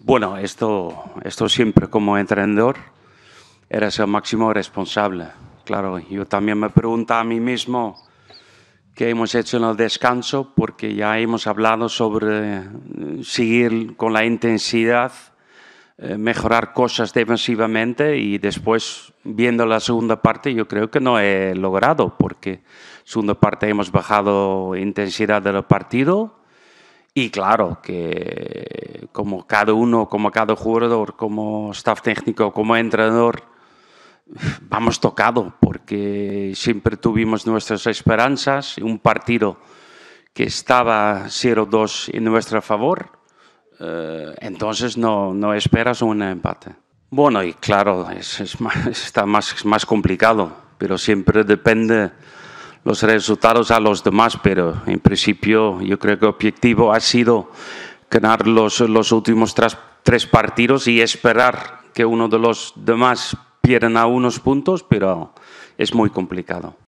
Bueno, esto, siempre como entrenador eres el máximo responsable. Claro, yo también me pregunto a mí mismo qué hemos hecho en el descanso, porque ya hemos hablado sobre eh, seguir con la intensidad, eh, mejorar cosas defensivamente y después, viendo la segunda parte, yo creo que no he logrado, porque segunda parte hemos bajado intensidad del partido y claro, que como cada uno, como cada jugador, como staff técnico, como entrenador, vamos tocado porque siempre tuvimos nuestras esperanzas, un partido que estaba 0-2 en nuestro favor, eh, entonces no, no esperas un empate. Bueno, y claro, es, está más, más complicado, pero siempre depende los resultados a los demás, pero en principio yo creo que el objetivo ha sido ganar los, últimos tres, partidos y esperar que uno de los demás pierdan unos puntos, pero es muy complicado.